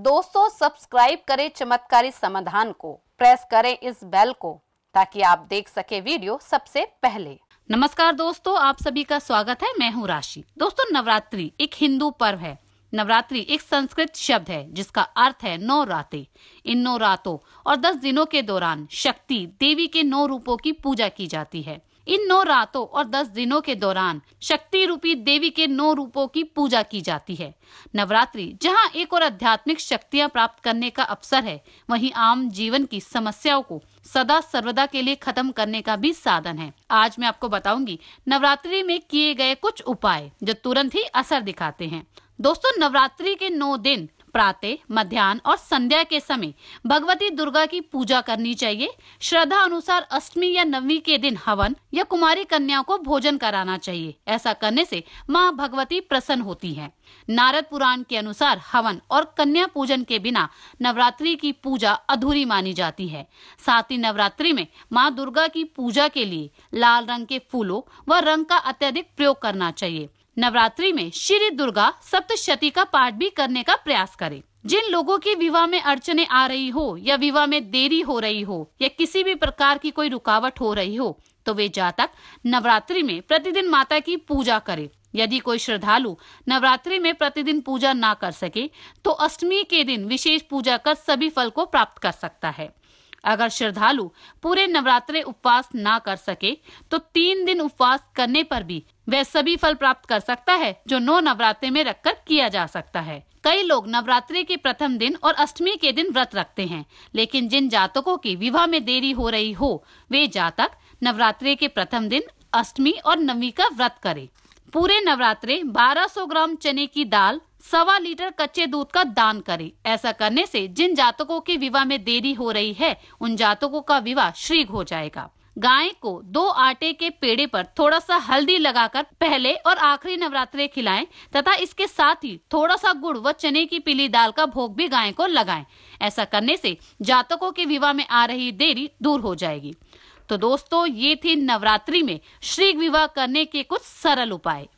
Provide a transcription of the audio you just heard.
दोस्तों सब्सक्राइब करें चमत्कारी समाधान को प्रेस करें इस बेल को ताकि आप देख सके वीडियो सबसे पहले नमस्कार दोस्तों आप सभी का स्वागत है मैं हूँ राशि दोस्तों नवरात्रि एक हिंदू पर्व है नवरात्रि एक संस्कृत शब्द है जिसका अर्थ है नौ रातें इन नौ रातों और दस दिनों के दौरान शक्ति देवी के नौ रूपों की पूजा की जाती है इन नौ रातों और दस दिनों के दौरान शक्ति रूपी देवी के नौ रूपों की पूजा की जाती है नवरात्रि जहाँ एक और आध्यात्मिक शक्तियाँ प्राप्त करने का अवसर है वहीं आम जीवन की समस्याओं को सदा सर्वदा के लिए खत्म करने का भी साधन है आज मैं आपको बताऊंगी नवरात्रि में किए गए कुछ उपाय जो तुरंत ही असर दिखाते हैं दोस्तों नवरात्रि के नौ दिन प्रातः मध्यान्ह और संध्या के समय भगवती दुर्गा की पूजा करनी चाहिए श्रद्धा अनुसार अष्टमी या नवमी के दिन हवन या कुमारी कन्याओं को भोजन कराना चाहिए ऐसा करने से माँ भगवती प्रसन्न होती है नारद पुराण के अनुसार हवन और कन्या पूजन के बिना नवरात्रि की पूजा अधूरी मानी जाती है साथ ही नवरात्रि में माँ दुर्गा की पूजा के लिए लाल रंग के फूलों व रंग का अत्यधिक प्रयोग करना चाहिए नवरात्रि में श्री दुर्गा सप्तशती का पाठ भी करने का प्रयास करें जिन लोगों की विवाह में अड़चने आ रही हो या विवाह में देरी हो रही हो या किसी भी प्रकार की कोई रुकावट हो रही हो तो वे जातक नवरात्रि में प्रतिदिन माता की पूजा करे यदि कोई श्रद्धालु नवरात्रि में प्रतिदिन पूजा ना कर सके तो अष्टमी के दिन विशेष पूजा कर सभी फल को प्राप्त कर सकता है अगर श्रद्धालु पूरे नवरात्रे उपवास ना कर सके तो तीन दिन उपवास करने पर भी वह सभी फल प्राप्त कर सकता है जो नौ नवरात्रे में रखकर किया जा सकता है कई लोग नवरात्रि के प्रथम दिन और अष्टमी के दिन व्रत रखते हैं लेकिन जिन जातकों की विवाह में देरी हो रही हो वे जातक नवरात्रि के प्रथम दिन अष्टमी और नवमी का व्रत करें पूरे नवरात्रे 1200 ग्राम चने की दाल सवा लीटर कच्चे दूध का दान करें ऐसा करने से जिन जातकों के विवाह में देरी हो रही है उन जातकों का विवाह शीघ्र हो जाएगा गाय को दो आटे के पेड़े पर थोड़ा सा हल्दी लगाकर पहले और आखिरी नवरात्रे खिलाएं तथा इसके साथ ही थोड़ा सा गुड़ व चने की पीली दाल का भोग भी गाय को लगाएं ऐसा करने से जातकों के विवाह में आ रही देरी दूर हो जाएगी तो दोस्तों ये थी नवरात्रि में श्री विवाह करने के कुछ सरल उपाय